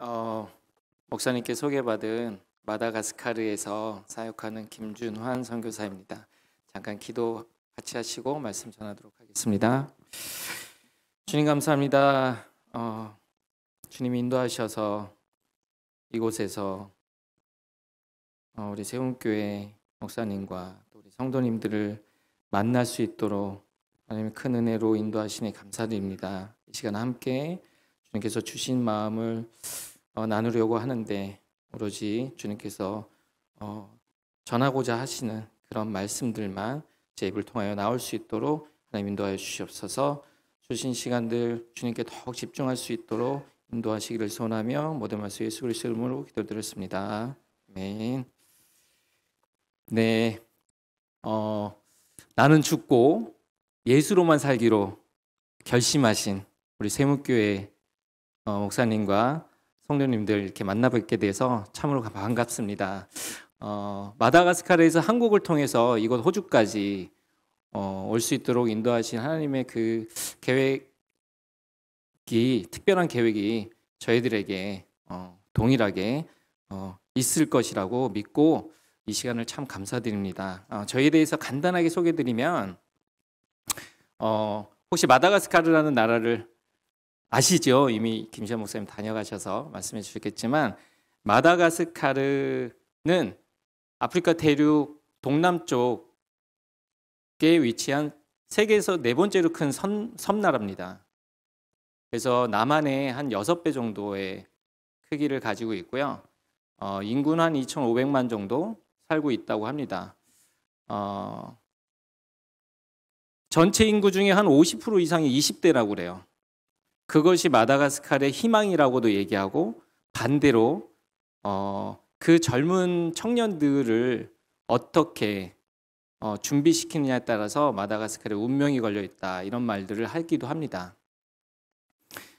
어, 목사님께 소개받은 마다가스카르에서 사역하는 김준환 선교사입니다. 잠깐 기도 같이 하시고 말씀 전하도록 하겠습니다. 주님 감사합니다. 어, 주님 인도하셔서 이곳에서 어, 우리 세운교회 목사님과 우리 성도님들을 만날 수 있도록 하나님큰 은혜로 인도하시니 감사드립니다. 이 시간 함께 주님께서 주신 마음을 어, 나누려고 하는데 오로지 주님께서 어, 전하고자 하시는 그런 말씀들만 제 입을 통하여 나올 수 있도록 하나님 인도하여 주시옵소서 주신 시간들 주님께 더욱 집중할 수 있도록 인도하시기를 소원하며 모든 말씀 예수 그리스도 이름으로 기도드렸습니다. 아멘. 네, 어, 나는 죽고 예수로만 살기로 결심하신 우리 세무교회 어, 목사님과 성도님들 이렇게 만나뵙게 돼서 참으로 반갑습니다. 어, 마다가스카르에서 한국을 통해서 이곳 호주까지 어, 올수 있도록 인도하신 하나님의 그 계획이 특별한 계획이 저희들에게 어, 동일하게 어, 있을 것이라고 믿고 이 시간을 참 감사드립니다. 어, 저희에 대해서 간단하게 소개드리면 어, 혹시 마다가스카르라는 나라를 아시죠? 이미 김시현 목사님 다녀가셔서 말씀해 주셨겠지만 마다가스카르는 아프리카 대륙 동남쪽에 위치한 세계에서 네 번째로 큰 섬, 섬나라입니다. 그래서 남한의 한 6배 정도의 크기를 가지고 있고요. 어, 인구는 한 2,500만 정도 살고 있다고 합니다. 어, 전체 인구 중에 한 50% 이상이 20대라고 그래요. 그것이 마다가스카르의 희망이라고도 얘기하고 반대로 어, 그 젊은 청년들을 어떻게 어, 준비시키느냐에 따라서 마다가스카르의 운명이 걸려 있다 이런 말들을 하기도 합니다.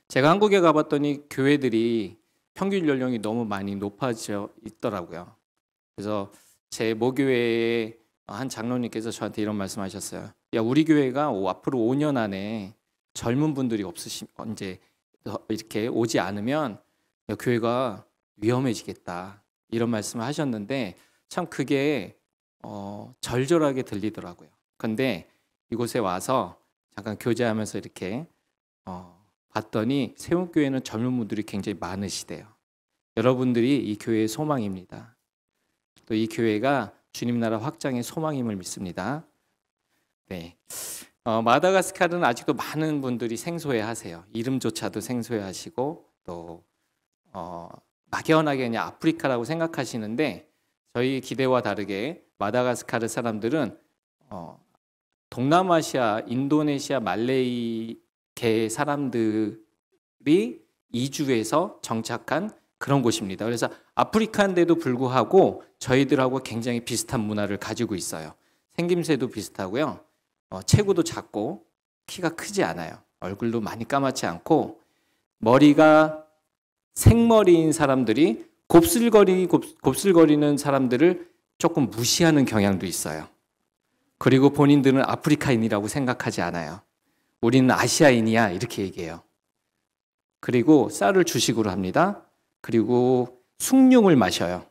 제가 한국에 가봤더니 교회들이 평균 연령이 너무 많이 높아져 있더라고요. 그래서 제 모교회의 한 장로님께서 저한테 이런 말씀하셨어요. 야 우리 교회가 앞으로 5년 안에 젊은 분들이 없으시 이제 이렇게 오지 않으면 교회가 위험해지겠다 이런 말씀을 하셨는데 참 그게 어, 절절하게 들리더라고요. 그런데 이곳에 와서 잠깐 교제하면서 이렇게 어, 봤더니 세운교회는 젊은 분들이 굉장히 많으시대요. 여러분들이 이 교회의 소망입니다. 또 이 교회가 주님 나라 확장의 소망임을 믿습니다. 네. 어, 마다가스카르는 아직도 많은 분들이 생소해하세요. 이름조차도 생소해하시고 또 어, 막연하게 그냥 아프리카라고 생각하시는데 저희 기대와 다르게 마다가스카르 사람들은 어, 동남아시아, 인도네시아, 말레이계 사람들이 이주해서 정착한 그런 곳입니다. 그래서 아프리카인데도 불구하고 저희들하고 굉장히 비슷한 문화를 가지고 있어요. 생김새도 비슷하고요. 어, 체구도 작고 키가 크지 않아요. 얼굴도 많이 까맣지 않고 머리가 생머리인 사람들이 곱슬거리 곱, 슬거리는 사람들을 조금 무시하는 경향도 있어요. 그리고 본인들은 아프리카인이라고 생각하지 않아요. 우리는 아시아인이야 이렇게 얘기해요. 그리고 쌀을 주식으로 합니다. 그리고 숭늉을 마셔요.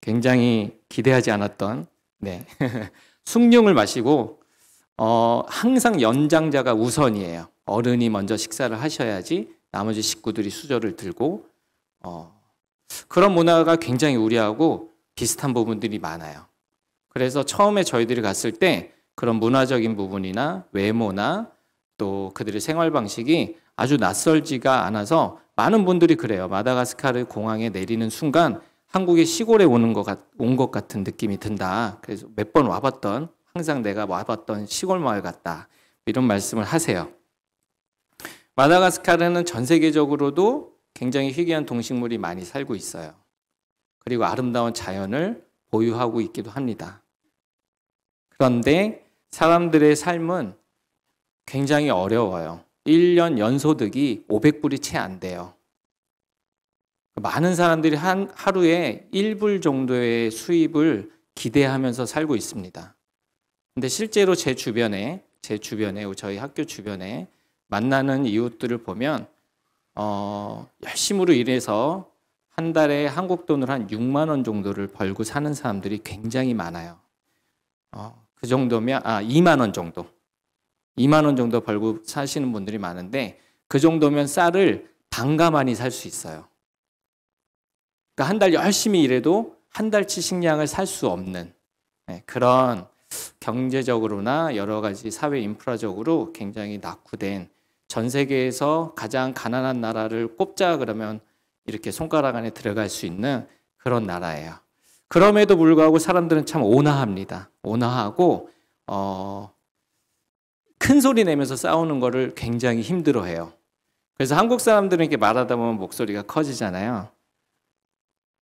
굉장히 기대하지 않았던 네. 숭늉을 마시고 어, 항상 연장자가 우선이에요. 어른이 먼저 식사를 하셔야지 나머지 식구들이 수저를 들고 어, 그런 문화가 굉장히 우리하고 비슷한 부분들이 많아요. 그래서 처음에 저희들이 갔을 때 그런 문화적인 부분이나 외모나 또 그들의 생활 방식이 아주 낯설지가 않아서 많은 분들이 그래요. 마다가스카르 공항에 내리는 순간 한국의 시골에 오는 것, 같, 온것 같은 느낌이 든다. 그래서 몇 번 와봤던 항상 내가 와봤던 시골 마을 같다. 이런 말씀을 하세요. 마다가스카르는 전 세계적으로도 굉장히 희귀한 동식물이 많이 살고 있어요. 그리고 아름다운 자연을 보유하고 있기도 합니다. 그런데 사람들의 삶은 굉장히 어려워요. 1년 연소득이 500불이 채 안 돼요. 많은 사람들이 한 하루에 1불 정도의 수입을 기대하면서 살고 있습니다. 근데 실제로 제 주변에 제 주변에 저희 학교 주변에 만나는 이웃들을 보면 어, 열심으로 일해서 한 달에 한국 돈으로 한 6만 원 정도를 벌고 사는 사람들이 굉장히 많아요. 어, 그 정도면 아 2만 원 정도, 2만 원 정도 벌고 사시는 분들이 많은데 그 정도면 쌀을 반가만이 살 수 있어요. 그러니까 한 달 열심히 일해도 한 달치 식량을 살 수 없는 네, 그런 경제적으로나 여러 가지 사회 인프라적으로 굉장히 낙후된 전 세계에서 가장 가난한 나라를 꼽자 그러면 이렇게 손가락 안에 들어갈 수 있는 그런 나라예요. 그럼에도 불구하고 사람들은 참 온화합니다. 온화하고 어, 큰 소리 내면서 싸우는 거를 굉장히 힘들어해요. 그래서 한국 사람들은 이렇게 말하다 보면 목소리가 커지잖아요.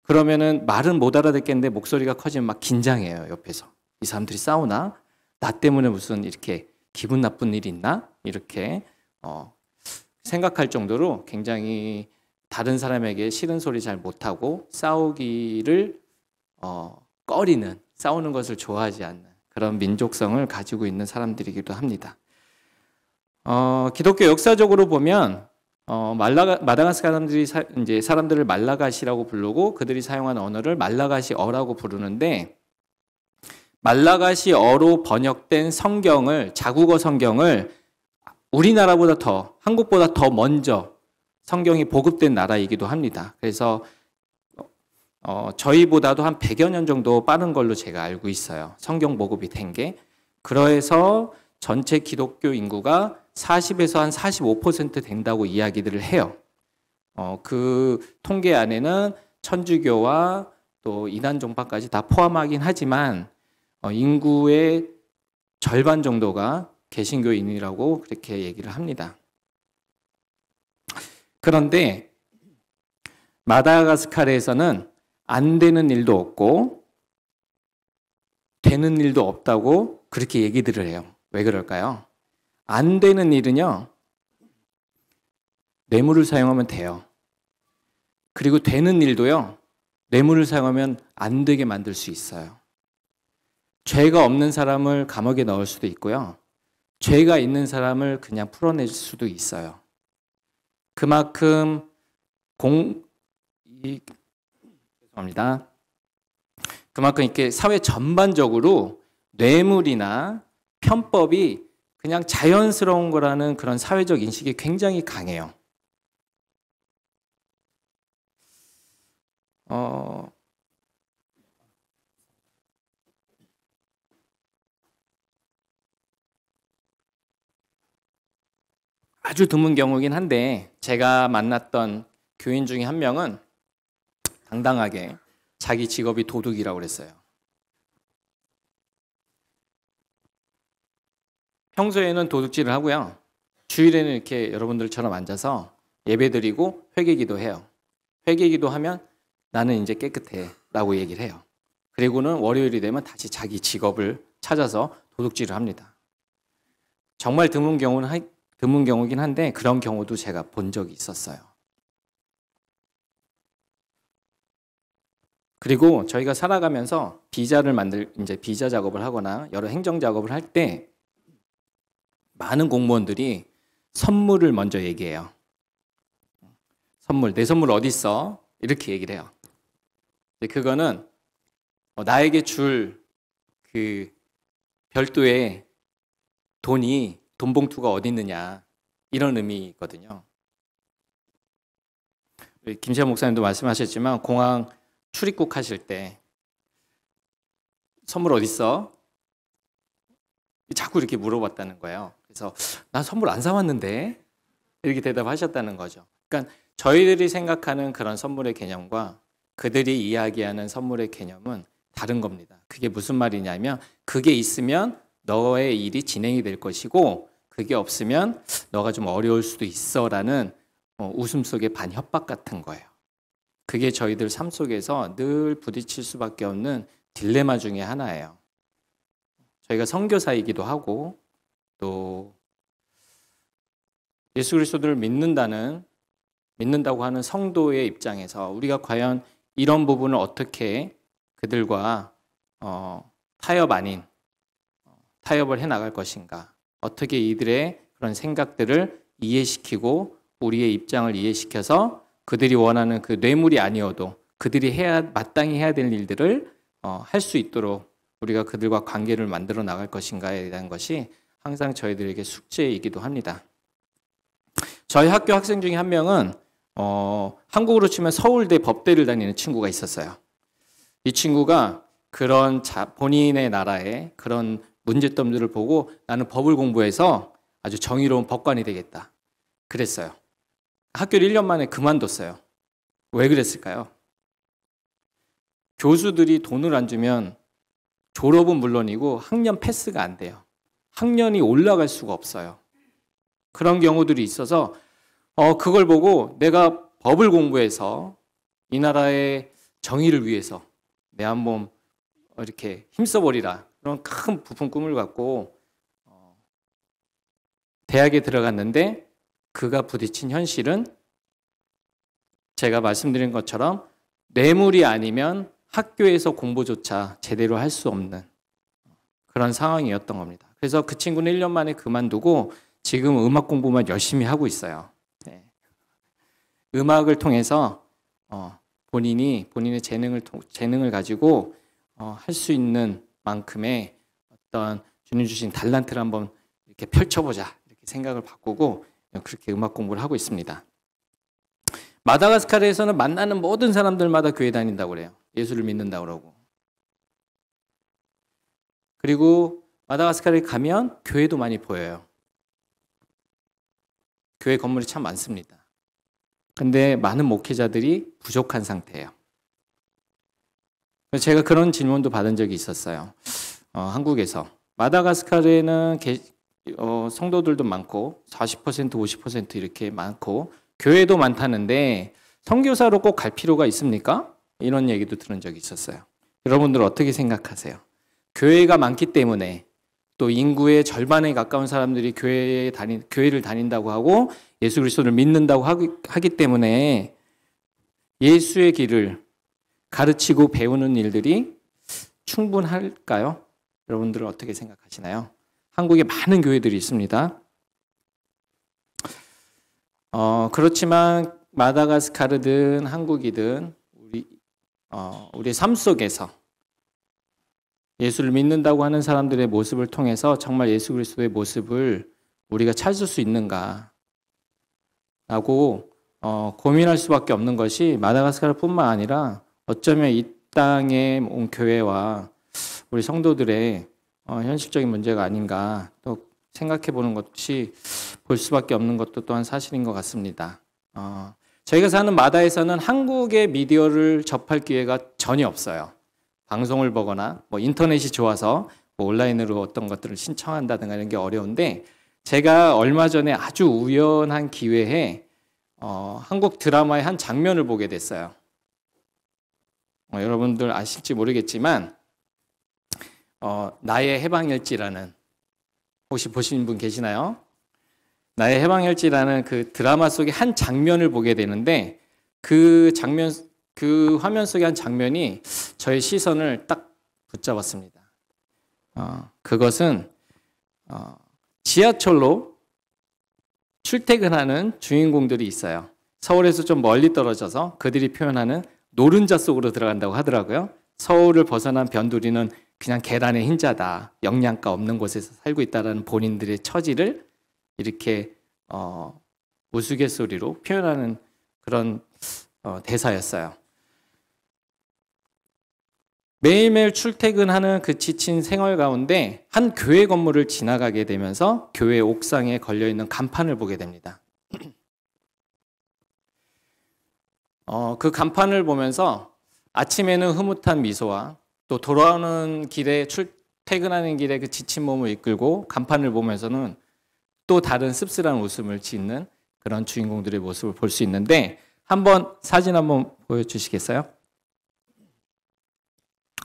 그러면은 말은 못 알아듣겠는데 목소리가 커지면 막 긴장해요 옆에서. 이 사람들이 싸우나? 나 때문에 무슨 이렇게 기분 나쁜 일이 있나? 이렇게 어, 생각할 정도로 굉장히 다른 사람에게 싫은 소리 잘 못하고 싸우기를 어, 꺼리는 싸우는 것을 좋아하지 않는 그런 민족성을 가지고 있는 사람들이기도 합니다. 어, 기독교 역사적으로 보면 어, 말라가, 마다가스카 사람들이 사, 이제 사람들을 말라가시라고 부르고 그들이 사용한 언어를 말라가시어라고 부르는데 말라가시어로 번역된 성경을 자국어 성경을 우리나라보다 더 한국보다 더 먼저 성경이 보급된 나라이기도 합니다. 그래서 어, 저희보다도 한 100여 년 정도 빠른 걸로 제가 알고 있어요. 성경 보급이 된 게. 그래서 전체 기독교 인구가 40에서 한 45% 된다고 이야기들을 해요. 어, 그 통계 안에는 천주교와 또 이단 종파까지 다 포함하긴 하지만 어, 인구의 절반 정도가 개신교인이라고 그렇게 얘기를 합니다. 그런데 마다가스카르에서는 안 되는 일도 없고 되는 일도 없다고 그렇게 얘기들을 해요. 왜 그럴까요? 안 되는 일은요. 뇌물을 사용하면 돼요. 그리고 되는 일도요. 뇌물을 사용하면 안 되게 만들 수 있어요. 죄가 없는 사람을 감옥에 넣을 수도 있고요. 죄가 있는 사람을 그냥 풀어낼 수도 있어요. 그만큼 공, 이, 죄송합니다. 그만큼 이렇게 사회 전반적으로 뇌물이나 편법이 그냥 자연스러운 거라는 그런 사회적 인식이 굉장히 강해요. 어, 아주 드문 경우긴 한데 제가 만났던 교인 중에 한 명은 당당하게 자기 직업이 도둑이라고 그랬어요. 평소에는 도둑질을 하고요. 주일에는 이렇게 여러분들처럼 앉아서 예배드리고 회개기도 해요. 회개기도 하면 나는 이제 깨끗해라고 얘기를 해요. 그리고는 월요일이 되면 다시 자기 직업을 찾아서 도둑질을 합니다. 정말 드문 경우는 드문 경우긴 한데 그런 경우도 제가 본 적이 있었어요. 그리고 저희가 살아가면서 비자를 만들 이제 비자 작업을 하거나 여러 행정 작업을 할 때 많은 공무원들이 선물을 먼저 얘기해요. 선물 내 선물 어디 있어? 이렇게 얘기를 해요. 그거는 뭐 나에게 줄 그 별도의 돈이 돈 봉투가 어디 있느냐 이런 의미거든요. 김시현 목사님도 말씀하셨지만 공항 출입국 하실 때 선물 어디 있어? 자꾸 이렇게 물어봤다는 거예요. 그래서 난 선물 안 사왔는데 이렇게 대답하셨다는 거죠. 그러니까 저희들이 생각하는 그런 선물의 개념과 그들이 이야기하는 선물의 개념은 다른 겁니다. 그게 무슨 말이냐면 그게 있으면 너의 일이 진행이 될 것이고 그게 없으면 너가 좀 어려울 수도 있어라는 어, 웃음 속의 반협박 같은 거예요. 그게 저희들 삶 속에서 늘 부딪힐 수밖에 없는 딜레마 중의 하나예요. 저희가 성교사이기도 하고 또 예수 그리스도를 믿는다는 믿는다고 하는 성도의 입장에서 우리가 과연 이런 부분을 어떻게 그들과 어, 타협 아닌 어, 타협을 해 나갈 것인가 어떻게 이들의 그런 생각들을 이해시키고 우리의 입장을 이해시켜서 그들이 원하는 그 뇌물이 아니어도 그들이 해야 마땅히 해야 될 일들을 어, 할 수 있도록 우리가 그들과 관계를 만들어 나갈 것인가에 대한 것이 항상 저희들에게 숙제이기도 합니다. 저희 학교 학생 중에 한 명은 어, 한국으로 치면 서울대 법대를 다니는 친구가 있었어요. 이 친구가 그런 자, 본인의 나라에 그런 문제점들을 보고 나는 법을 공부해서 아주 정의로운 법관이 되겠다. 그랬어요. 학교를 1년 만에 그만뒀어요. 왜 그랬을까요? 교수들이 돈을 안 주면 졸업은 물론이고 학년 패스가 안 돼요. 학년이 올라갈 수가 없어요. 그런 경우들이 있어서 어 그걸 보고 내가 법을 공부해서 이 나라의 정의를 위해서 내 한 몸 이렇게 힘써버리라 그런 큰 부품 꿈을 갖고 어, 대학에 들어갔는데 그가 부딪힌 현실은 제가 말씀드린 것처럼 뇌물이 아니면 학교에서 공부조차 제대로 할 수 없는 그런 상황이었던 겁니다. 그래서 그 친구는 1년 만에 그만두고 지금 음악 공부만 열심히 하고 있어요. 네. 음악을 통해서 어, 본인이 본인의 재능을 재능을 가지고 어, 할수 있는 만큼의 어떤 주님 주신 달란트를 한번 이렇게 펼쳐보자 이렇게 생각을 바꾸고 그렇게 음악 공부를 하고 있습니다. 마다가스카르에서는 만나는 모든 사람들마다 교회 다닌다고 그래요. 예수를 믿는다 그러고. 그리고 마다가스카르에 가면 교회도 많이 보여요. 교회 건물이 참 많습니다. 근데 많은 목회자들이 부족한 상태예요. 제가 그런 질문도 받은 적이 있었어요. 어, 한국에서 마다가스카르에는 개, 어, 성도들도 많고 40% 50% 이렇게 많고 교회도 많다는데 성교사로꼭 갈 필요가 있습니까? 이런 얘기도 들은 적이 있었어요. 여러분들 어떻게 생각하세요? 교회가 많기 때문에 또 인구의 절반에 가까운 사람들이 교회에 다닌 교회를 다닌다고 하고 예수 그리스도를 믿는다고 하기, 하기 때문에 예수의 길을 가르치고 배우는 일들이 충분할까요? 여러분들은 어떻게 생각하시나요? 한국에 많은 교회들이 있습니다. 어, 그렇지만 마다가스카르든 한국이든 우리 어, 우리 삶 속에서 예수를 믿는다고 하는 사람들의 모습을 통해서 정말 예수 그리스도의 모습을 우리가 찾을 수 있는가라고 어, 고민할 수밖에 없는 것이 마다가스카르뿐만 아니라 어쩌면 이 땅에 온 교회와 우리 성도들의 어, 현실적인 문제가 아닌가 또 생각해 보는 것이 볼 수밖에 없는 것도 또한 사실인 것 같습니다. 어, 저희가 사는 마다에서는 한국의 미디어를 접할 기회가 전혀 없어요. 방송을 보거나 뭐 인터넷이 좋아서 뭐 온라인으로 어떤 것들을 신청한다든가 이런 게 어려운데 제가 얼마 전에 아주 우연한 기회에 어, 한국 드라마의 한 장면을 보게 됐어요. 어, 여러분들 아실지 모르겠지만 어, 나의 해방일지라는 혹시 보신 분 계시나요? 나의 해방일지라는 그 드라마 속의 한 장면을 보게 되는데 그 장면 그 화면 속의 한 장면이 저의 시선을 딱 붙잡았습니다. 어, 그것은 어, 지하철로 출퇴근하는 주인공들이 있어요. 서울에서 좀 멀리 떨어져서 그들이 표현하는 노른자 속으로 들어간다고 하더라고요. 서울을 벗어난 변두리는 그냥 계란의 흰자다. 영양가 없는 곳에서 살고 있다라는 본인들의 처지를 이렇게 어, 우스갯소리로 표현하는 그런 어, 대사였어요. 매일매일 출퇴근하는 그 지친 생활 가운데 한 교회 건물을 지나가게 되면서 교회 옥상에 걸려있는 간판을 보게 됩니다. 어, 그 간판을 보면서 아침에는 흐뭇한 미소와 또 돌아오는 길에 출퇴근하는 길에 그 지친 몸을 이끌고 간판을 보면서는 또 다른 씁쓸한 웃음을 짓는 그런 주인공들의 모습을 볼 수 있는데 한번 사진 한번 보여주시겠어요?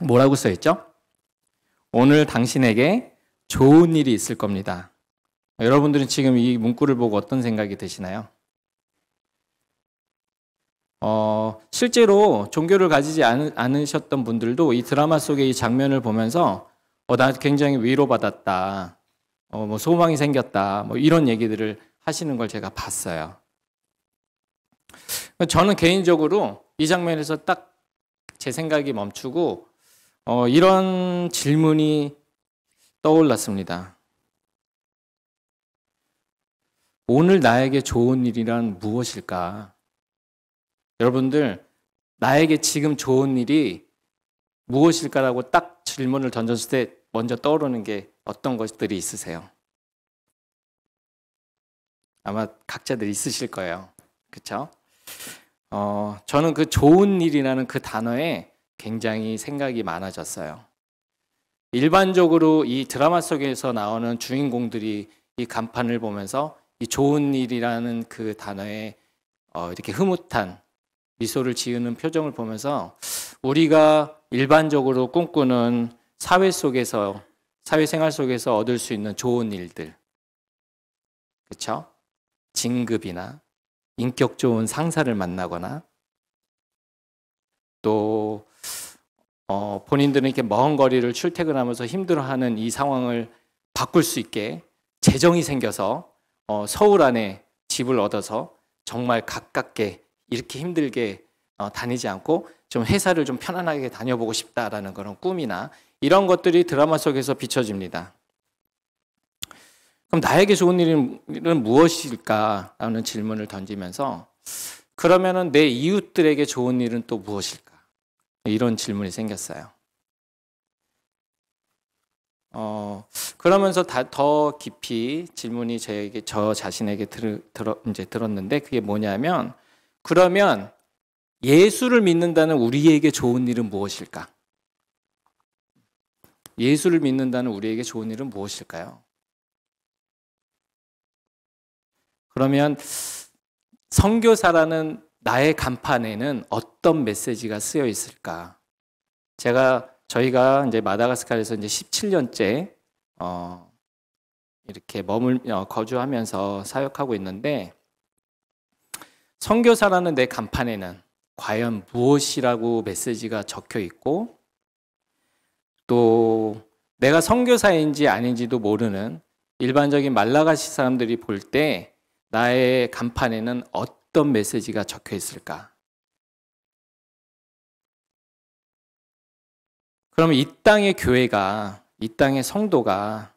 뭐라고 써있죠? 오늘 당신에게 좋은 일이 있을 겁니다. 여러분들은 지금 이 문구를 보고 어떤 생각이 드시나요? 어, 실제로 종교를 가지지 않, 으셨던 분들도 이 드라마 속의 이 장면을 보면서 어, 나 굉장히 위로받았다. 어, 뭐 소망이 생겼다. 뭐 이런 얘기들을 하시는 걸 제가 봤어요. 저는 개인적으로 이 장면에서 딱 제 생각이 멈추고 어, 이런 질문이 떠올랐습니다. 오늘 나에게 좋은 일이란 무엇일까? 여러분들, 나에게 지금 좋은 일이 무엇일까라고 딱 질문을 던졌을 때 먼저 떠오르는 게 어떤 것들이 있으세요? 아마 각자들 있으실 거예요. 그쵸? 어, 저는 그 좋은 일이라는 그 단어에 굉장히 생각이 많아졌어요. 일반적으로 이 드라마 속에서 나오는 주인공들이 이 간판을 보면서 이 좋은 일이라는 그 단어에 어, 이렇게 흐뭇한 미소를 지으는 표정을 보면서 우리가 일반적으로 꿈꾸는 사회 속에서 사회생활 속에서 얻을 수 있는 좋은 일들. 그렇죠? 진급이나 인격 좋은 상사를 만나거나 또 어, 본인들은 이렇게 먼 거리를 출퇴근하면서 힘들어하는 이 상황을 바꿀 수 있게 재정이 생겨서 어, 서울 안에 집을 얻어서 정말 가깝게 이렇게 힘들게 어, 다니지 않고 좀 회사를 좀 편안하게 다녀보고 싶다라는 그런 꿈이나 이런 것들이 드라마 속에서 비춰집니다. 그럼 나에게 좋은 일은 무엇일까라는 질문을 던지면서 그러면은 내 이웃들에게 좋은 일은 또 무엇일까? 이런 질문이 생겼어요. 어, 그러면서 다, 더 깊이 질문이 저에게, 저 자신에게 들, 들어, 이제 들었는데 그게 뭐냐면 그러면 예수를 믿는다는 우리에게 좋은 일은 무엇일까? 예수를 믿는다는 우리에게 좋은 일은 무엇일까요? 그러면 성교사라는 나의 간판에는 어떤 메시지가 쓰여 있을까? 제가 저희가 이제 마다가스카르에서 이제 17년째 어 이렇게 머물 어, 거주하면서 사역하고 있는데 성교사라는내 간판에는 과연 무엇이라고 메시지가 적혀 있고 또 내가 성교사인지 아닌지도 모르는 일반적인 말라가시 사람들이 볼 때 나의 간판에는 어떤 메시지가 적혀 있을까? 그럼 이 땅의 교회가 이 땅의 성도가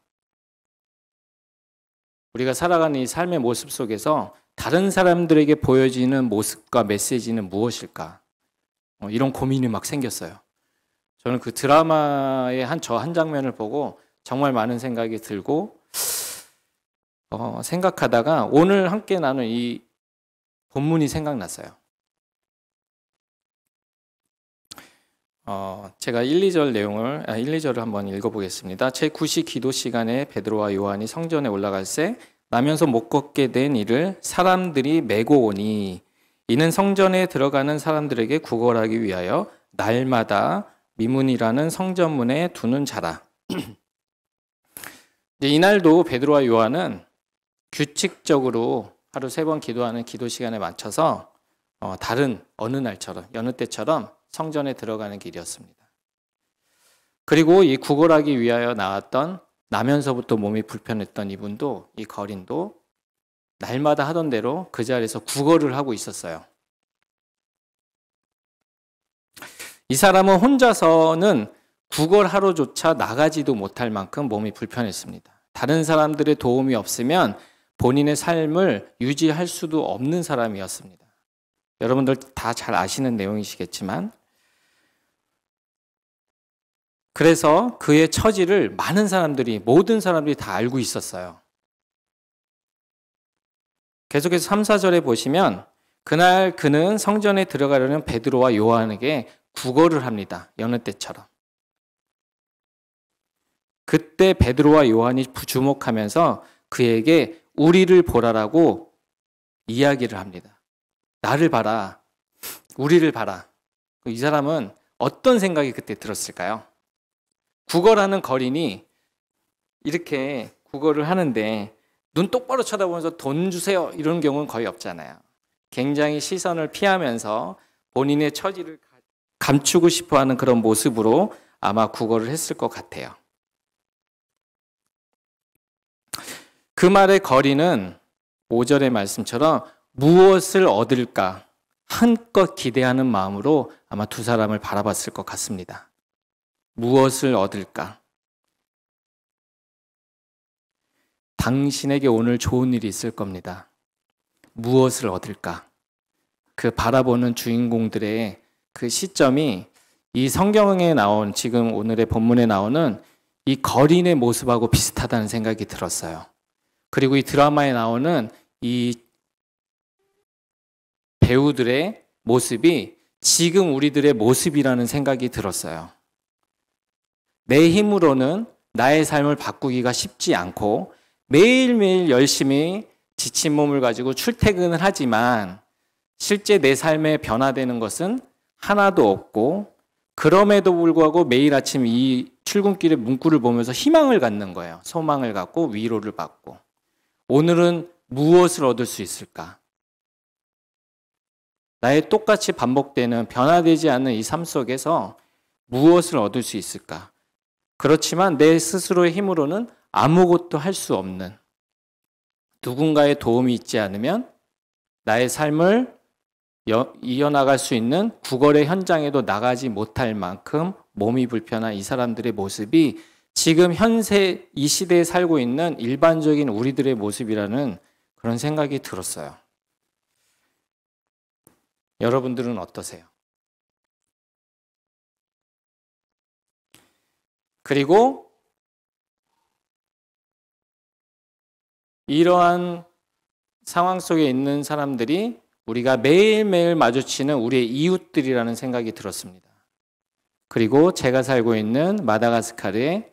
우리가 살아가는 이 삶의 모습 속에서 다른 사람들에게 보여지는 모습과 메시지는 무엇일까? 어, 이런 고민이 막 생겼어요. 저는 그 드라마의 한 저한 한 장면을 보고 정말 많은 생각이 들고 어, 생각하다가 오늘 함께 나눈 이 본문이 생각났어요. 어, 제가 1, 2절 내용을 아, 1, 2절을 한번 읽어보겠습니다. 제 9시 기도 시간에 베드로와 요한이 성전에 올라갈 새 나면서 못 걷게 된 이를 사람들이 메고 오니 이는 성전에 들어가는 사람들에게 구걸하기 위하여 날마다 미문이라는 성전문에 두는 자라. 이날도 베드로와 요한은 규칙적으로 하루 세 번 기도하는 기도 시간에 맞춰서 어, 다른 어느 날처럼 여느 때처럼 성전에 들어가는 길이었습니다. 그리고 이 구걸하기 위하여 나왔던 나면서부터 몸이 불편했던 이분도 이 거린도 날마다 하던 대로 그 자리에서 구걸을 하고 있었어요. 이 사람은 혼자서는 구걸하러조차 나가지도 못할 만큼 몸이 불편했습니다. 다른 사람들의 도움이 없으면 본인의 삶을 유지할 수도 없는 사람이었습니다. 여러분들 다 잘 아시는 내용이시겠지만 그래서 그의 처지를 많은 사람들이, 모든 사람들이 다 알고 있었어요. 계속해서 3, 4절에 보시면 그날 그는 성전에 들어가려는 베드로와 요한에게 구걸을 합니다. 여느 때처럼. 그때 베드로와 요한이 주목하면서 그에게 우리를 보라라고 이야기를 합니다. 나를 봐라. 우리를 봐라. 이 사람은 어떤 생각이 그때 들었을까요? 국어라는 거린이 이렇게 국어를 하는데 눈 똑바로 쳐다보면서 돈 주세요 이런 경우는 거의 없잖아요. 굉장히 시선을 피하면서 본인의 처지를 감추고 싶어하는 그런 모습으로 아마 국어를 했을 것 같아요. 그 말의 거리는 5절의 말씀처럼 무엇을 얻을까 한껏 기대하는 마음으로 아마 두 사람을 바라봤을 것 같습니다. 무엇을 얻을까? 당신에게 오늘 좋은 일이 있을 겁니다. 무엇을 얻을까? 그 바라보는 주인공들의 그 시점이 이 성경에 나온 지금 오늘의 본문에 나오는 이 거린의 모습하고 비슷하다는 생각이 들었어요. 그리고 이 드라마에 나오는 이 배우들의 모습이 지금 우리들의 모습이라는 생각이 들었어요. 내 힘으로는 나의 삶을 바꾸기가 쉽지 않고 매일매일 열심히 지친 몸을 가지고 출퇴근을 하지만 실제 내 삶에 변화되는 것은 하나도 없고 그럼에도 불구하고 매일 아침 이 출근길의 문구를 보면서 희망을 갖는 거예요. 소망을 갖고 위로를 받고. 오늘은 무엇을 얻을 수 있을까? 나의 똑같이 반복되는 변화되지 않는 이 삶 속에서 무엇을 얻을 수 있을까? 그렇지만 내 스스로의 힘으로는 아무것도 할 수 없는 누군가의 도움이 있지 않으면 나의 삶을 여, 이어나갈 수 있는 구걸의 현장에도 나가지 못할 만큼 몸이 불편한 이 사람들의 모습이 지금 현세 이 시대에 살고 있는 일반적인 우리들의 모습이라는 그런 생각이 들었어요. 여러분들은 어떠세요? 그리고 이러한 상황 속에 있는 사람들이 우리가 매일매일 마주치는 우리의 이웃들이라는 생각이 들었습니다. 그리고 제가 살고 있는 마다가스카르의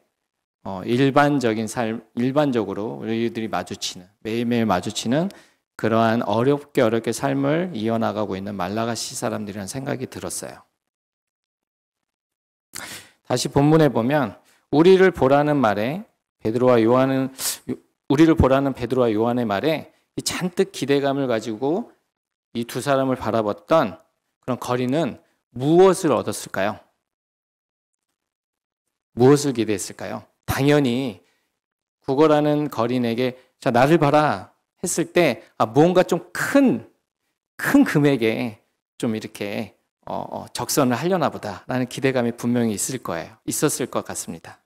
어, 일반적인 삶, 일반적으로 우리들이 마주치는, 매일매일 마주치는 그러한 어렵게 어렵게 삶을 이어나가고 있는 말라가시 사람들이라는 생각이 들었어요. 다시 본문에 보면 우리를 보라는 말에 베드로와 요한은 우리를 보라는 베드로와 요한의 말에 잔뜩 기대감을 가지고 이 두 사람을 바라봤던 그런 거리는 무엇을 얻었을까요? 무엇을 기대했을까요? 당연히 구걸하는 거린에게 자 나를 봐라 했을 때 아, 뭔가 좀 큰큰 큰 금액에 좀 이렇게 어, 어, 적선을 하려나 보다라는 기대감이 분명히 있을 거예요. 있었을 것 같습니다.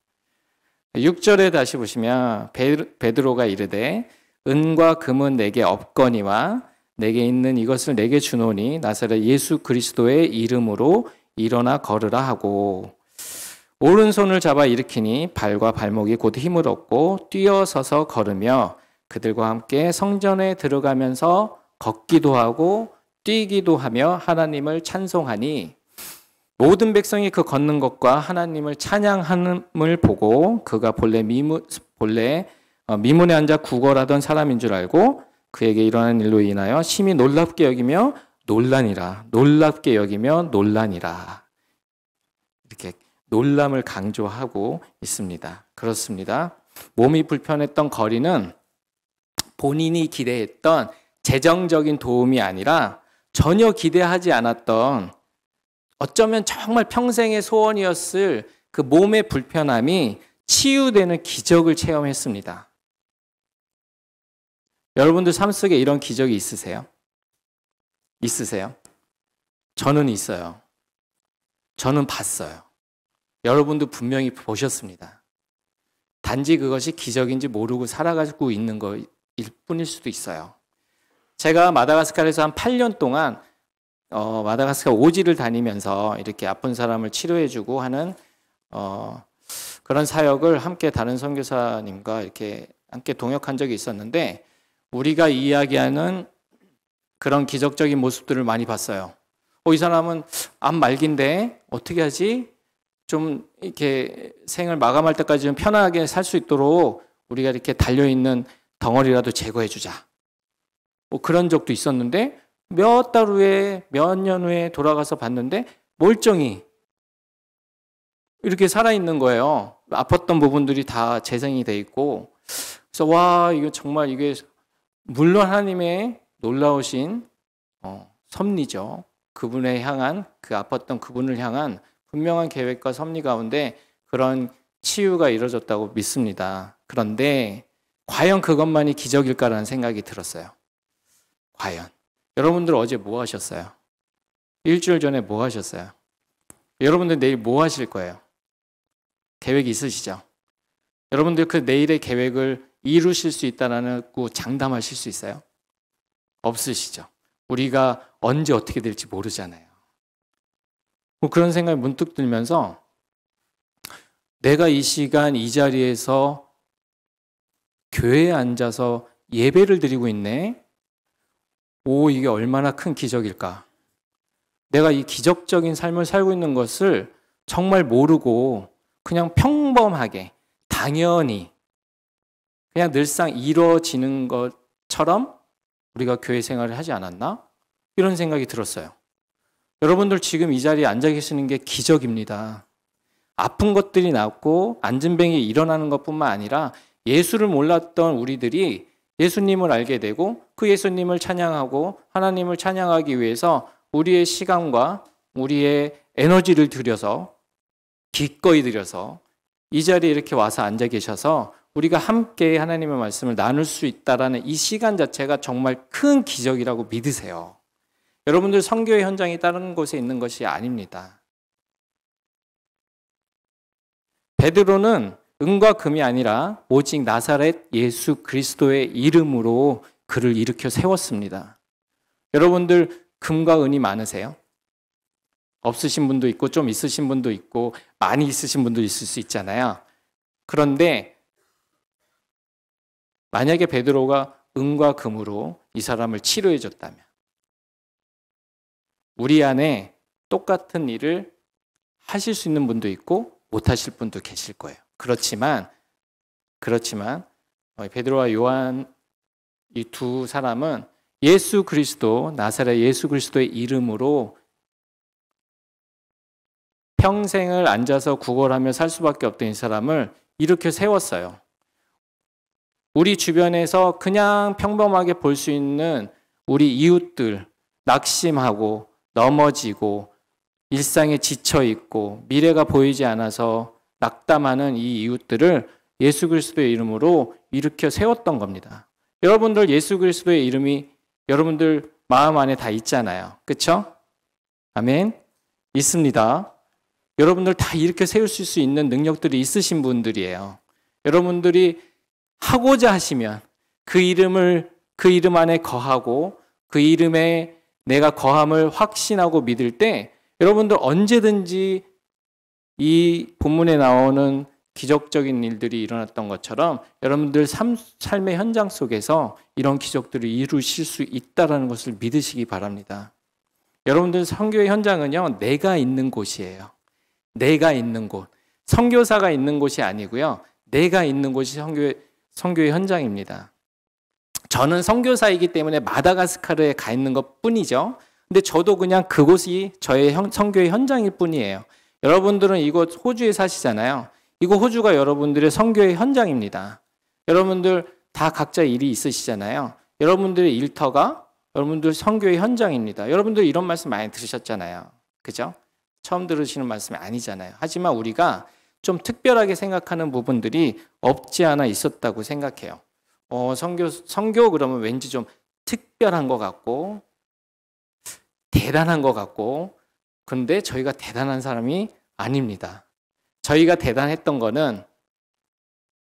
6절에 다시 보시면 베드로가 이르되 은과 금은 내게 없거니와 내게 있는 이것을 내게 주노니 나사렛 예수 그리스도의 이름으로 일어나 걸으라 하고 오른손을 잡아 일으키니 발과 발목이 곧 힘을 얻고 뛰어서서 걸으며 그들과 함께 성전에 들어가면서 걷기도 하고 뛰기도 하며 하나님을 찬송하니 모든 백성이 그 걷는 것과 하나님을 찬양함을 보고 그가 본래 미문 본래 어, 미문에 앉아 구걸하던 사람인 줄 알고 그에게 일어난 일로 인하여 심히 놀랍게 여기며 논란이라 놀랍게 여기며 논란이라 이렇게 놀람을 강조하고 있습니다. 그렇습니다. 몸이 불편했던 거리는 본인이 기대했던 재정적인 도움이 아니라 전혀 기대하지 않았던 어쩌면 정말 평생의 소원이었을 그 몸의 불편함이 치유되는 기적을 체험했습니다. 여러분들 삶 속에 이런 기적이 있으세요? 있으세요? 저는 있어요. 저는 봤어요. 여러분도 분명히 보셨습니다. 단지 그것이 기적인지 모르고 살아가고 있는 거일 뿐일 수도 있어요. 제가 마다가스카르에서 한 8년 동안 어, 마다가스카 오지를 다니면서 이렇게 아픈 사람을 치료해주고 하는 어, 그런 사역을 함께 다른 선교사님과 이렇게 함께 동역한 적이 있었는데 우리가 이야기하는 그런 기적적인 모습들을 많이 봤어요. 어, 이 사람은 암 말기인데 어떻게 하지? 좀 이렇게 생을 마감할 때까지 좀 편하게 살 수 있도록 우리가 이렇게 달려있는 덩어리라도 제거해주자. 뭐 그런 적도 있었는데 몇 달 후에 몇 년 후에 돌아가서 봤는데 멀쩡히 이렇게 살아있는 거예요. 아팠던 부분들이 다 재생이 돼 있고 그래서 와 이거 정말 이게 물론 하나님의 놀라우신 어, 섭리죠. 그분의 향한 그 아팠던 그분을 향한 분명한 계획과 섭리 가운데 그런 치유가 이루어졌다고 믿습니다. 그런데 과연 그것만이 기적일까라는 생각이 들었어요. 과연. 여러분들 어제 뭐 하셨어요? 일주일 전에 뭐 하셨어요? 여러분들 내일 뭐 하실 거예요? 계획이 있으시죠? 여러분들 그 내일의 계획을 이루실 수 있다라고 는 장담하실 수 있어요? 없으시죠? 우리가 언제 어떻게 될지 모르잖아요. 뭐 그런 생각이 문득 들면서 내가 이 시간 이 자리에서 교회에 앉아서 예배를 드리고 있네? 오, 이게 얼마나 큰 기적일까. 내가 이 기적적인 삶을 살고 있는 것을 정말 모르고 그냥 평범하게, 당연히, 그냥 늘상 이루어지는 것처럼 우리가 교회 생활을 하지 않았나? 이런 생각이 들었어요. 여러분들 지금 이 자리에 앉아 계시는 게 기적입니다. 아픈 것들이 낫고 앉은뱅이 일어나는 것뿐만 아니라 예수를 몰랐던 우리들이 예수님을 알게 되고 그 예수님을 찬양하고 하나님을 찬양하기 위해서 우리의 시간과 우리의 에너지를 들여서 기꺼이 들여서 이 자리에 이렇게 와서 앉아 계셔서 우리가 함께 하나님의 말씀을 나눌 수 있다라는 이 시간 자체가 정말 큰 기적이라고 믿으세요. 여러분들 성교의 현장이 다른 곳에 있는 것이 아닙니다. 베드로는 은과 금이 아니라 오직 나사렛 예수 그리스도의 이름으로 그를 일으켜 세웠습니다. 여러분들 금과 은이 많으세요? 없으신 분도 있고 좀 있으신 분도 있고 많이 있으신 분도 있을 수 있잖아요. 그런데 만약에 베드로가 은과 금으로 이 사람을 치료해 줬다면 우리 안에 똑같은 일을 하실 수 있는 분도 있고 못 하실 분도 계실 거예요. 그렇지만 그렇지만 어, 베드로와 요한 이두 사람은 예수 그리스도, 나사렛 예수 그리스도의 이름으로 평생을 앉아서 구걸하며 살 수밖에 없던 이 사람을 이렇게 세웠어요. 우리 주변에서 그냥 평범하게 볼 수 있는 우리 이웃들 낙심하고 넘어지고 일상에 지쳐 있고 미래가 보이지 않아서 낙담하는 이 이웃들을 예수 그리스도의 이름으로 일으켜 세웠던 겁니다. 여러분들 예수 그리스도의 이름이 여러분들 마음 안에 다 있잖아요. 그쵸? 아멘. 있습니다. 여러분들 다 이렇게 세울수 있는 능력들이 있으신 분들이에요. 여러분들이 하고자 하시면 그 이름을 그 이름 안에 거하고 그 이름에 내가 거함을 확신하고 믿을 때 여러분들 언제든지 이 본문에 나오는 기적적인 일들이 일어났던 것처럼 여러분들 삶, 삶의 현장 속에서 이런 기적들을 이루실 수 있다라는 것을 믿으시기 바랍니다. 여러분들 선교의 현장은요. 내가 있는 곳이에요. 내가 있는 곳. 선교사가 있는 곳이 아니고요. 내가 있는 곳이 선교의 선교의 현장입니다. 저는 선교사이기 때문에 마다가스카르에 가 있는 것 뿐이죠. 근데 저도 그냥 그곳이 저의 형, 선교의 현장일 뿐이에요. 여러분들은 이곳 호주에 사시잖아요. 이곳 호주가 여러분들의 선교의 현장입니다. 여러분들 다 각자 일이 있으시잖아요. 여러분들의 일터가 여러분들 선교의 현장입니다. 여러분들 이런 말씀 많이 들으셨잖아요. 그죠? 처음 들으시는 말씀이 아니잖아요. 하지만 우리가 좀 특별하게 생각하는 부분들이 없지 않아 있었다고 생각해요. 어, 성교, 성교 그러면 왠지 좀 특별한 것 같고, 대단한 것 같고, 근데 저희가 대단한 사람이 아닙니다. 저희가 대단했던 거는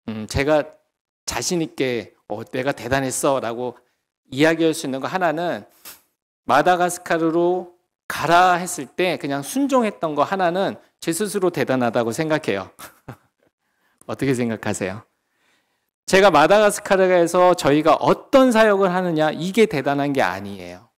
음, 제가 자신 있게 어, 내가 대단했어라고 이야기할 수 있는 거 하나는 마다가스카르로 가라 했을 때 그냥 순종했던 거 하나는 제 스스로 대단하다고 생각해요. 어떻게 생각하세요? 제가 마다가스카르에서 저희가 어떤 사역을 하느냐 이게 대단한 게 아니에요.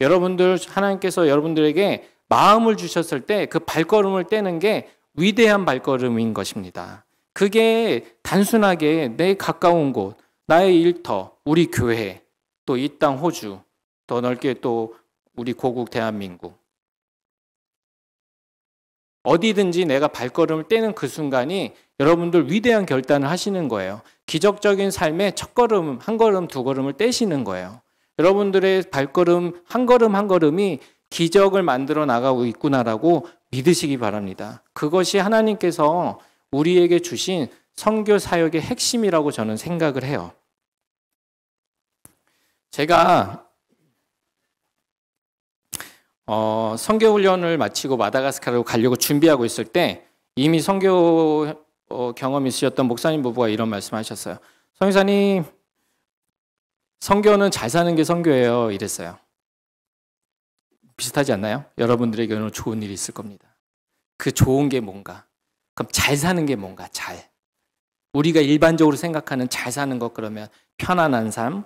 여러분들 하나님께서 여러분들에게 마음을 주셨을 때 그 발걸음을 떼는 게 위대한 발걸음인 것입니다. 그게 단순하게 내 가까운 곳, 나의 일터, 우리 교회, 또 이 땅 호주, 더 넓게 또 우리 고국 대한민국. 어디든지 내가 발걸음을 떼는 그 순간이 여러분들 위대한 결단을 하시는 거예요. 기적적인 삶의 첫 걸음, 한 걸음, 두 걸음을 떼시는 거예요. 여러분들의 발걸음, 한 걸음 한 걸음이 기적을 만들어 나가고 있구나라고 믿으시기 바랍니다. 그것이 하나님께서 우리에게 주신 선교 사역의 핵심이라고 저는 생각을 해요. 제가 어, 성교 훈련을 마치고 마다가스카르로 가려고 준비하고 있을 때 이미 성교 어, 경험 있으셨던 목사님 부부가 이런 말씀하셨어요. 성교사님, 성교는 잘 사는 게 성교예요. 이랬어요. 비슷하지 않나요? 여러분들에게는 좋은 일이 있을 겁니다. 그 좋은 게 뭔가? 그럼 잘 사는 게 뭔가? 잘. 우리가 일반적으로 생각하는 잘 사는 것 그러면 편안한 삶,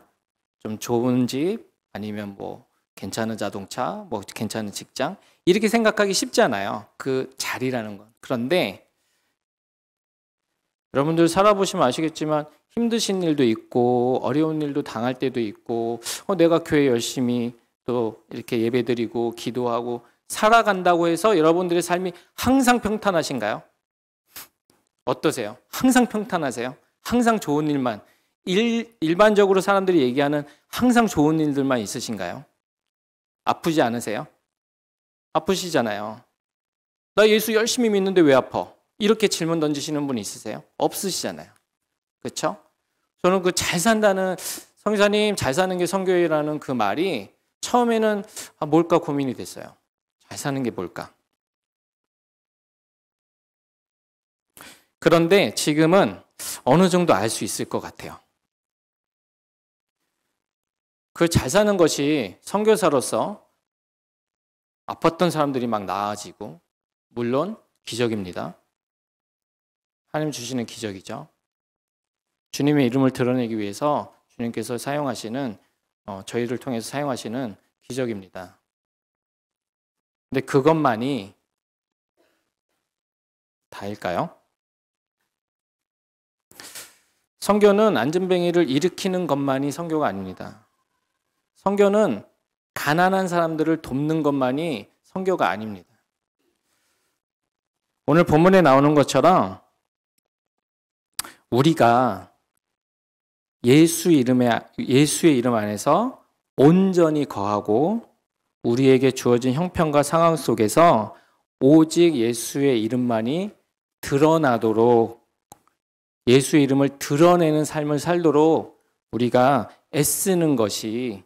좀 좋은 집, 아니면 뭐 괜찮은 자동차, 뭐 괜찮은 직장 이렇게 생각하기 쉽잖아요. 그 자리라는 건. 그런데 여러분들 살아보시면 아시겠지만 힘드신 일도 있고 어려운 일도 당할 때도 있고 어, 내가 교회 열심히 또 이렇게 예배드리고 기도하고 살아간다고 해서 여러분들의 삶이 항상 평탄하신가요? 어떠세요? 항상 평탄하세요? 항상 좋은 일만 일, 일반적으로 사람들이 얘기하는 항상 좋은 일들만 있으신가요? 아프지 않으세요? 아프시잖아요. 나 예수 열심히 믿는데 왜 아파? 이렇게 질문 던지시는 분 있으세요? 없으시잖아요. 그렇죠? 저는 그 잘 산다는 성사님 잘 사는 게 성교회라는 그 말이 처음에는 아, 뭘까 고민이 됐어요. 잘 사는 게 뭘까? 그런데 지금은 어느 정도 알 수 있을 것 같아요. 그 잘 사는 것이 선교사로서 아팠던 사람들이 막 나아지고 물론 기적입니다. 하나님 주시는 기적이죠. 주님의 이름을 드러내기 위해서 주님께서 사용하시는 어, 저희를 통해서 사용하시는 기적입니다. 근데 그것만이 다일까요? 성교는 안전뱅이를 일으키는 것만이 성교가 아닙니다. 성교는 가난한 사람들을 돕는 것만이 성교가 아닙니다. 오늘 본문에 나오는 것처럼 우리가 예수 이름에 예수의 이름 안에서 온전히 거하고 우리에게 주어진 형편과 상황 속에서 오직 예수의 이름만이 드러나도록 예수 의 이름을 드러내는 삶을 살도록 우리가 애쓰는 것이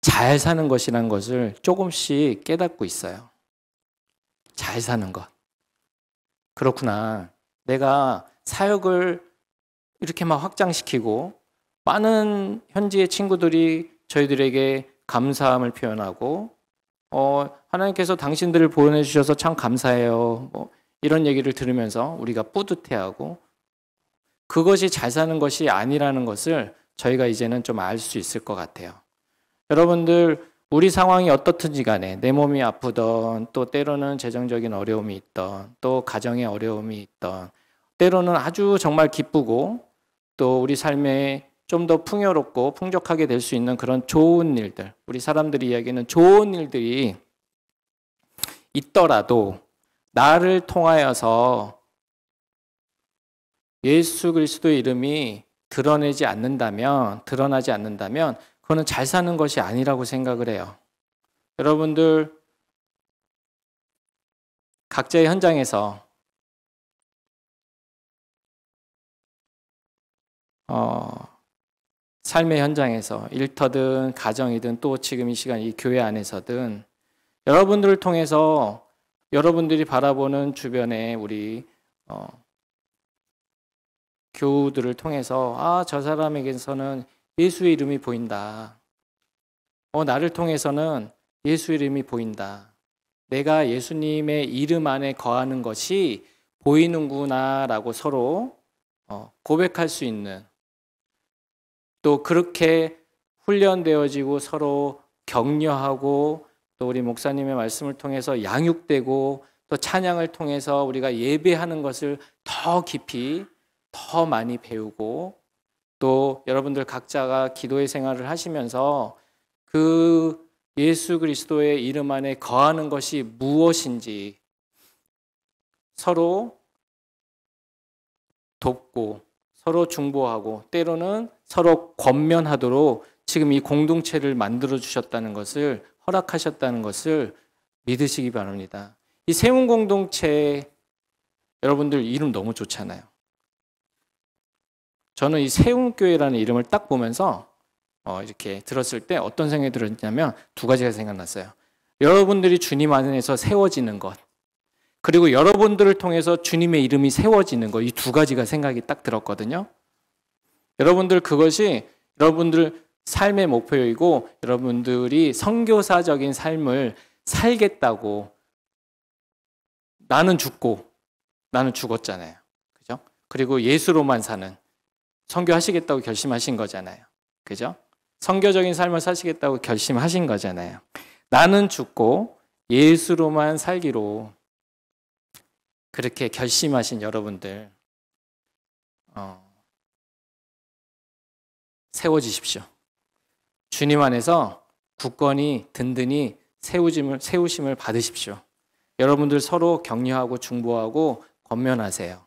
잘 사는 것이란 것을 조금씩 깨닫고 있어요. 잘 사는 것. 그렇구나. 내가 사역을 이렇게 막 확장시키고 많은 현지의 친구들이 저희들에게 감사함을 표현하고 어, 하나님께서 당신들을 보내주셔서 참 감사해요. 뭐 이런 얘기를 들으면서 우리가 뿌듯해하고 그것이 잘 사는 것이 아니라는 것을 저희가 이제는 좀 알 수 있을 것 같아요. 여러분들 우리 상황이 어떻든지 간에 내 몸이 아프던 또 때로는 재정적인 어려움이 있던 또 가정의 어려움이 있던 때로는 아주 정말 기쁘고 또 우리 삶에 좀 더 풍요롭고 풍족하게 될 수 있는 그런 좋은 일들, 우리 사람들이 이야기하는 좋은 일들이 있더라도 나를 통하여서 예수 그리스도의 이름이 드러내지 않는다면, 드러나지 않는다면, 그거는 잘 사는 것이 아니라고 생각을 해요. 여러분들, 각자의 현장에서 어, 삶의 현장에서 일터든 가정이든 또 지금 이 시간 이 교회 안에서든 여러분들을 통해서 여러분들이 바라보는 주변에 우리 어, 교우들을 통해서 아 저 사람에게서는 예수의 이름이 보인다. 어 나를 통해서는 예수의 이름이 보인다. 내가 예수님의 이름 안에 거하는 것이 보이는구나라고 서로 어, 고백할 수 있는 또 그렇게 훈련되어지고 서로 격려하고 또 우리 목사님의 말씀을 통해서 양육되고 또 찬양을 통해서 우리가 예배하는 것을 더 깊이 더 많이 배우고 또 여러분들 각자가 기도의 생활을 하시면서 그 예수 그리스도의 이름 안에 거하는 것이 무엇인지 서로 돕고 서로 중보하고 때로는 서로 권면하도록 지금 이 공동체를 만들어 주셨다는 것을 허락하셨다는 것을 믿으시기 바랍니다. 이 세운 공동체 여러분들 이름 너무 좋잖아요. 저는 이 세운교회라는 이름을 딱 보면서 어, 이렇게 들었을 때 어떤 생각이 들었냐면 두 가지가 생각났어요. 여러분들이 주님 안에서 세워지는 것, 그리고 여러분들을 통해서 주님의 이름이 세워지는 것, 이 두 가지가 생각이 딱 들었거든요. 여러분들 그것이 여러분들 삶의 목표이고 여러분들이 성교사적인 삶을 살겠다고 나는 죽고 나는 죽었잖아요. 그죠? 그리고 예수로만 사는 성교하시겠다고 결심하신 거잖아요. 그죠? 성교적인 삶을 사시겠다고 결심하신 거잖아요. 나는 죽고 예수로만 살기로 그렇게 결심하신 여러분들 어. 세워지십시오. 주님 안에서 굳건히 든든히 세우심을, 세우심을 받으십시오. 여러분들 서로 격려하고 중보하고 권면하세요.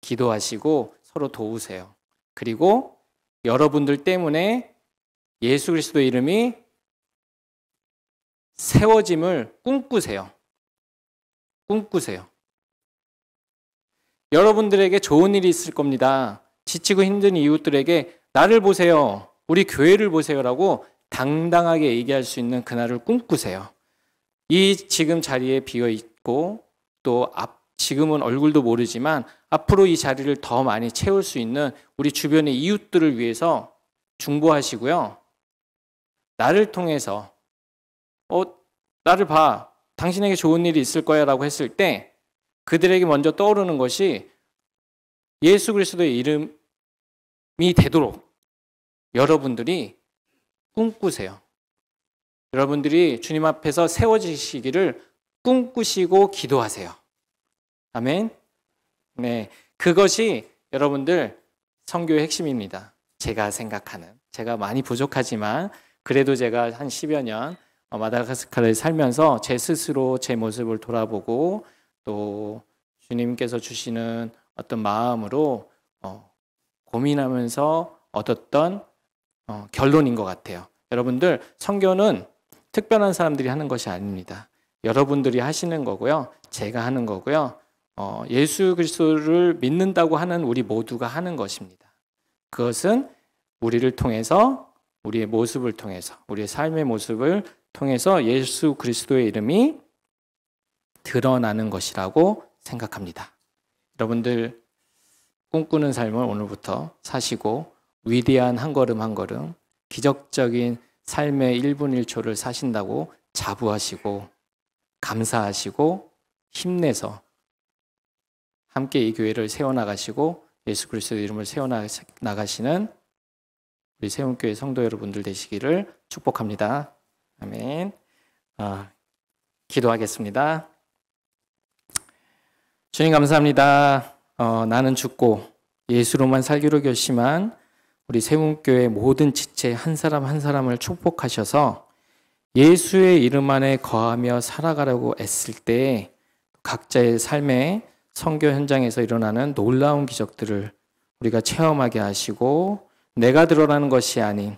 기도하시고 서로 도우세요. 그리고 여러분들 때문에 예수 그리스도 이름이 세워짐을 꿈꾸세요. 꿈꾸세요. 여러분들에게 좋은 일이 있을 겁니다. 지치고 힘든 이웃들에게 나를 보세요. 우리 교회를 보세요라고 당당하게 얘기할 수 있는 그날을 꿈꾸세요. 이 지금 자리에 비어 있고 또 앞, 지금은 얼굴도 모르지만 앞으로 이 자리를 더 많이 채울 수 있는 우리 주변의 이웃들을 위해서 중보하시고요. 나를 통해서 어 나를 봐. 당신에게 좋은 일이 있을 거야라고 했을 때 그들에게 먼저 떠오르는 것이 예수 그리스도의 이름이 되도록 여러분들이 꿈꾸세요. 여러분들이 주님 앞에서 세워지시기를 꿈꾸시고 기도하세요. 아멘. 네. 그것이 여러분들 성교의 핵심입니다. 제가 생각하는. 제가 많이 부족하지만 그래도 제가 한 10여 년 어, 마다가스카를 살면서 제 스스로 제 모습을 돌아보고 또 주님께서 주시는 어떤 마음으로 어, 고민하면서 얻었던 어, 결론인 것 같아요. 여러분들 성교는 특별한 사람들이 하는 것이 아닙니다. 여러분들이 하시는 거고요. 제가 하는 거고요. 어, 예수 그리스도를 믿는다고 하는 우리 모두가 하는 것입니다. 그것은 우리를 통해서 우리의 모습을 통해서 우리의 삶의 모습을 통해서 예수 그리스도의 이름이 드러나는 것이라고 생각합니다. 여러분들 꿈꾸는 삶을 오늘부터 사시고 위대한 한 걸음 한 걸음 기적적인 삶의 1분 1초를 사신다고 자부하시고 감사하시고 힘내서 함께 이 교회를 세워나가시고 예수 그리스도 이름을 세워나가시는 우리 세운교회 성도 여러분들 되시기를 축복합니다. 아멘. 아, 기도하겠습니다. 주님 감사합니다. 어, 나는 죽고 예수로만 살기로 결심한 우리 세운교회 모든 지체 한 사람 한 사람을 축복하셔서 예수의 이름 안에 거하며 살아가려고 애쓸 때 각자의 삶에 성교 현장에서 일어나는 놀라운 기적들을 우리가 체험하게 하시고 내가 드러나는 것이 아닌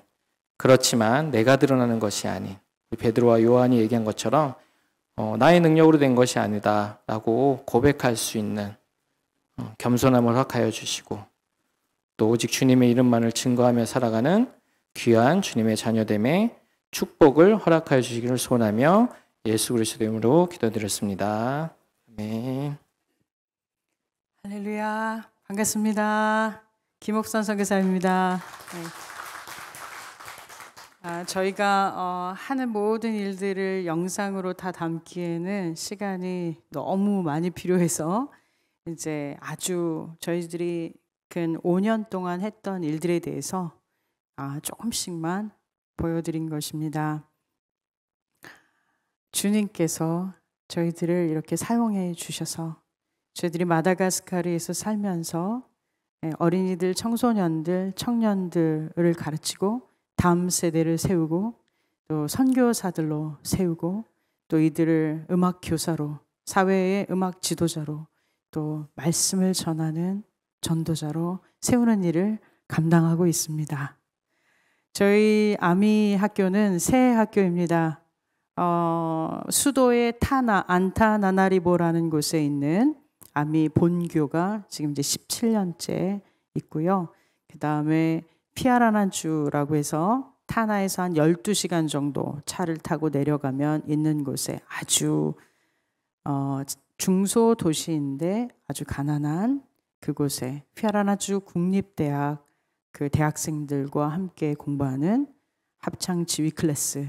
그렇지만 내가 드러나는 것이 아닌 베드로와 요한이 얘기한 것처럼 어, 나의 능력으로 된 것이 아니다라고 고백할 수 있는 어, 겸손함을 확하여 주시고 또 오직 주님의 이름만을 증거하며 살아가는 귀한 주님의 자녀됨에 축복을 허락하여 주시기를 소원하며 예수 그리스도의 이름으로 기도드렸습니다. 아멘. 할렐루야. 반갑습니다. 김옥선 선교사입니다. 네. 아, 저희가 어, 하는 모든 일들을 영상으로 다 담기에는 시간이 너무 많이 필요해서 이제 아주 저희들이 근 5년 동안 했던 일들에 대해서 아, 조금씩만 보여드린 것입니다. 주님께서 저희들을 이렇게 사용해 주셔서 저희들이 마다가스카르에서 살면서 예, 어린이들, 청소년들, 청년들을 가르치고 다음 세대를 세우고 또 선교사들로 세우고 또 이들을 음악 교사로 사회의 음악 지도자로 또 말씀을 전하는 전도자로 세우는 일을 감당하고 있습니다. 저희 아미 학교는 새 학교입니다. 어, 수도의 타나 안타나나리보라는 곳에 있는 아미 본교가 지금 이제 17년째 있고요. 그 다음에 피아라난주라고 해서 타나에서 한 12시간 정도 차를 타고 내려가면 있는 곳에 아주 어, 중소 도시인데 아주 가난한 그곳에 피아라나주 국립대학 그 대학생들과 함께 공부하는 합창 지휘 클래스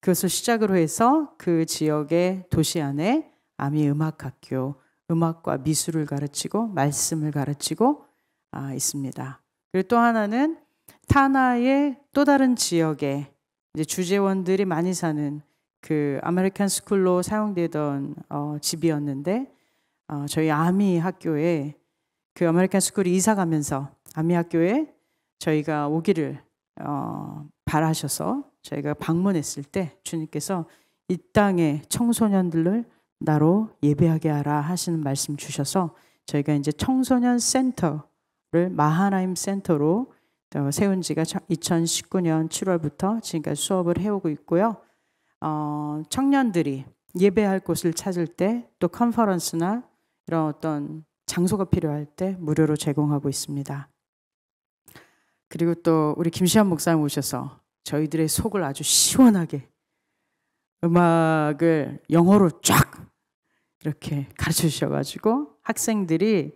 그것을 시작으로 해서 그 지역의 도시 안에 아미 음악학교 음악과 미술을 가르치고 말씀을 가르치고 아, 있습니다. 그리고 또 하나는 타나의 또 다른 지역에 이제 주재원들이 많이 사는 그 아메리칸 스쿨로 사용되던 어, 집이었는데 어, 저희 아미 학교에 그 아메리칸 스쿨이 이사 가면서 아미학교에 저희가 오기를 어, 바라셔서 저희가 방문했을 때 주님께서 이 땅의 청소년들을 나로 예배하게 하라 하시는 말씀 주셔서 저희가 이제 청소년 센터를 마하나임 센터로 세운 지가 2019년 7월부터 지금까지 수업을 해오고 있고요. 어, 청년들이 예배할 곳을 찾을 때 또 컨퍼런스나 이런 어떤 장소가 필요할 때 무료로 제공하고 있습니다. 그리고 또 우리 김시환 목사님 오셔서 저희들의 속을 아주 시원하게 음악을 영어로 쫙 이렇게 가르쳐 주셔가지고 학생들이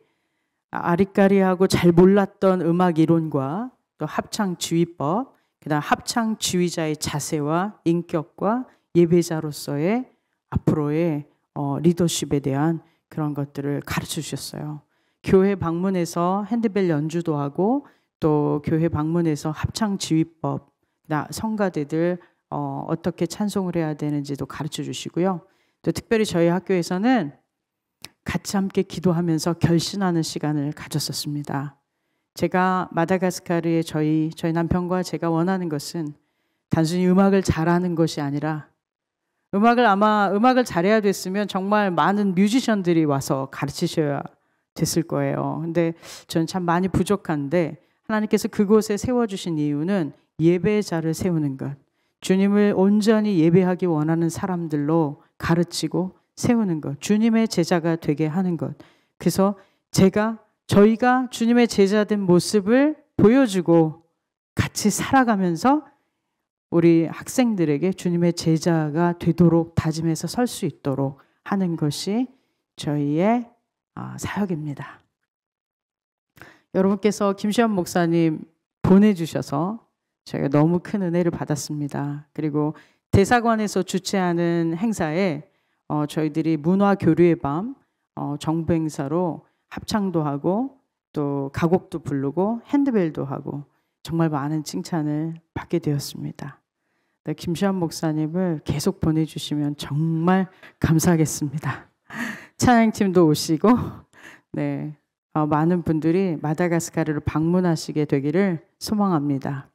아리까리하고 잘 몰랐던 음악 이론과 또 합창 지휘법, 그다음 합창 지휘자의 자세와 인격과 예배자로서의 앞으로의 어, 리더십에 대한 그런 것들을 가르쳐 주셨어요. 교회 방문에서 핸드벨 연주도 하고 또 교회 방문에서 합창 지휘법, 나 성가대들 어, 어떻게 찬송을 해야 되는지도 가르쳐 주시고요. 또 특별히 저희 학교에서는 같이 함께 기도하면서 결신하는 시간을 가졌었습니다. 제가 마다가스카르의 저희 저희 남편과 제가 원하는 것은 단순히 음악을 잘하는 것이 아니라 음악을 아마 음악을 잘해야 됐으면 정말 많은 뮤지션들이 와서 가르치셔야 됐을 거예요. 근데 저는 참 많이 부족한데 하나님께서 그곳에 세워주신 이유는 예배자를 세우는 것. 주님을 온전히 예배하기 원하는 사람들로 가르치고 세우는 것. 주님의 제자가 되게 하는 것. 그래서 제가, 저희가 주님의 제자된 모습을 보여주고 같이 살아가면서 우리 학생들에게 주님의 제자가 되도록 다짐해서 설 수 있도록 하는 것이 저희의 어, 사역입니다. 여러분께서 김시현 목사님 보내주셔서 저가 너무 큰 은혜를 받았습니다. 그리고 대사관에서 주최하는 행사에 어, 저희들이 문화 교류의 밤 어, 정부 행사로 합창도 하고 또 가곡도 부르고 핸드벨도 하고 정말 많은 칭찬을 받게 되었습니다. 네, 김시환 목사님을 계속 보내주시면 정말 감사하겠습니다. 찬양팀도 오시고, 네, 어, 많은 분들이 마다가스카르를 방문하시게 되기를 소망합니다.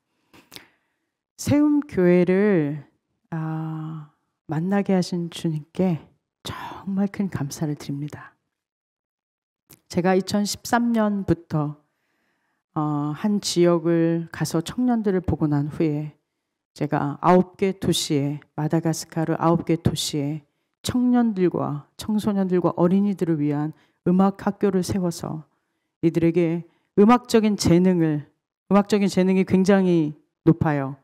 세움 교회를 아, 만나게 하신 주님께 정말 큰 감사를 드립니다. 제가 2013년부터 어, 한 지역을 가서 청년들을 보고 난 후에 제가 아홉 개 도시에 마다가스카르 아홉 개 도시에 청년들과 청소년들과 어린이들을 위한 음악 학교를 세워서 이들에게 음악적인 재능을 음악적인 재능이 굉장히 높아요.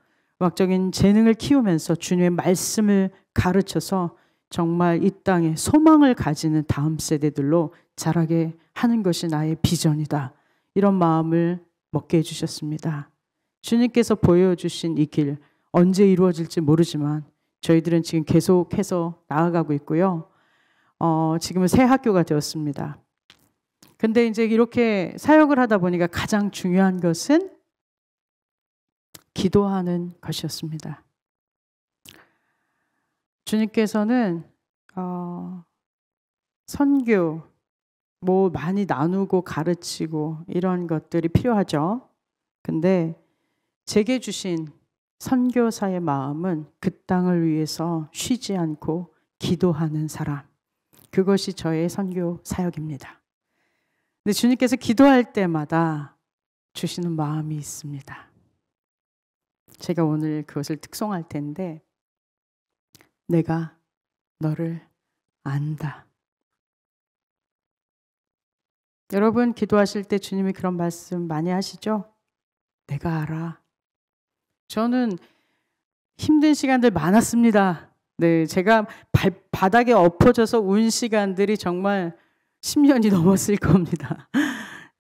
음악적인 재능을 키우면서 주님의 말씀을 가르쳐서 정말 이 땅에 소망을 가지는 다음 세대들로 자라게 하는 것이 나의 비전이다. 이런 마음을 먹게 해주셨습니다. 주님께서 보여주신 이 길, 언제 이루어질지 모르지만 저희들은 지금 계속해서 나아가고 있고요. 어, 지금은 새 학교가 되었습니다. 근데 이제 이렇게 사역을 하다 보니까 가장 중요한 것은 기도하는 것이었습니다. 주님께서는 어, 선교 뭐 많이 나누고 가르치고 이런 것들이 필요하죠. 근데 제게 주신 선교사의 마음은 그 땅을 위해서 쉬지 않고 기도하는 사람. 그것이 저의 선교 사역입니다. 근데 주님께서 기도할 때마다 주시는 마음이 있습니다. 제가 오늘 그것을 특송할 텐데, 내가 너를 안다. 여러분, 기도하실 때 주님이 그런 말씀 많이 하시죠? 내가 알아. 저는 힘든 시간들 많았습니다. 네, 제가 발, 바닥에 엎어져서 운 시간들이 정말 10년이 넘었을 겁니다.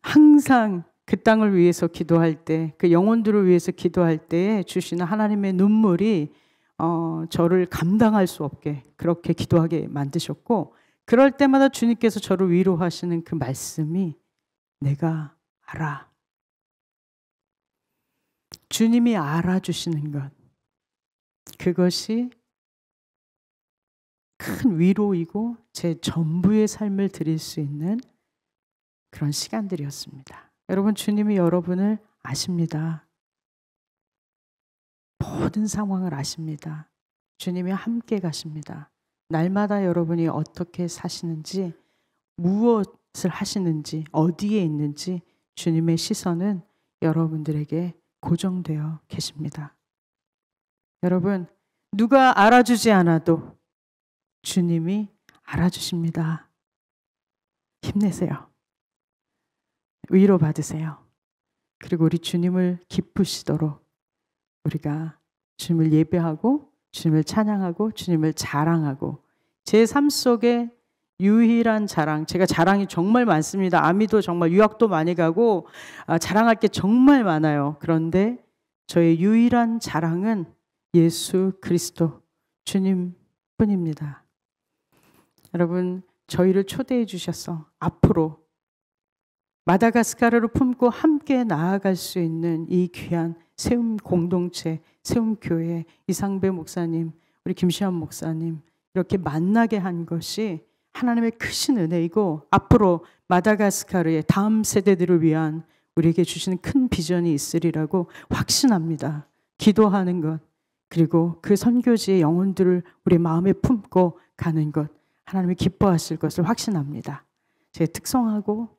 항상 그 땅을 위해서 기도할 때, 그 영혼들을 위해서 기도할 때 주시는 하나님의 눈물이 어, 저를 감당할 수 없게 그렇게 기도하게 만드셨고, 그럴 때마다 주님께서 저를 위로하시는 그 말씀이 내가 알아. 주님이 알아주시는 것. 그것이 큰 위로이고 제 전부의 삶을 드릴 수 있는 그런 시간들이었습니다. 여러분, 주님이 여러분을 아십니다. 모든 상황을 아십니다. 주님이 함께 가십니다. 날마다 여러분이 어떻게 사시는지, 무엇을 하시는지, 어디에 있는지 주님의 시선은 여러분들에게 고정되어 계십니다. 여러분, 누가 알아주지 않아도 주님이 알아주십니다. 힘내세요. 위로 받으세요. 그리고 우리 주님을 기쁘시도록 우리가 주님을 예배하고 주님을 찬양하고 주님을 자랑하고 제 삶 속에 유일한 자랑. 제가 자랑이 정말 많습니다. 아미도 정말 유학도 많이 가고 아, 자랑할 게 정말 많아요. 그런데 저의 유일한 자랑은 예수 그리스도 주님 뿐입니다. 여러분, 저희를 초대해 주셔서 앞으로 마다가스카르를 품고 함께 나아갈 수 있는 이 귀한 세움 공동체, 세움 교회 이상배 목사님, 우리 김시환 목사님 이렇게 만나게 한 것이 하나님의 크신 은혜이고 앞으로 마다가스카르의 다음 세대들을 위한 우리에게 주시는 큰 비전이 있으리라고 확신합니다. 기도하는 것 그리고 그 선교지의 영혼들을 우리 마음에 품고 가는 것 하나님이 기뻐하실 것을 확신합니다. 제 특성하고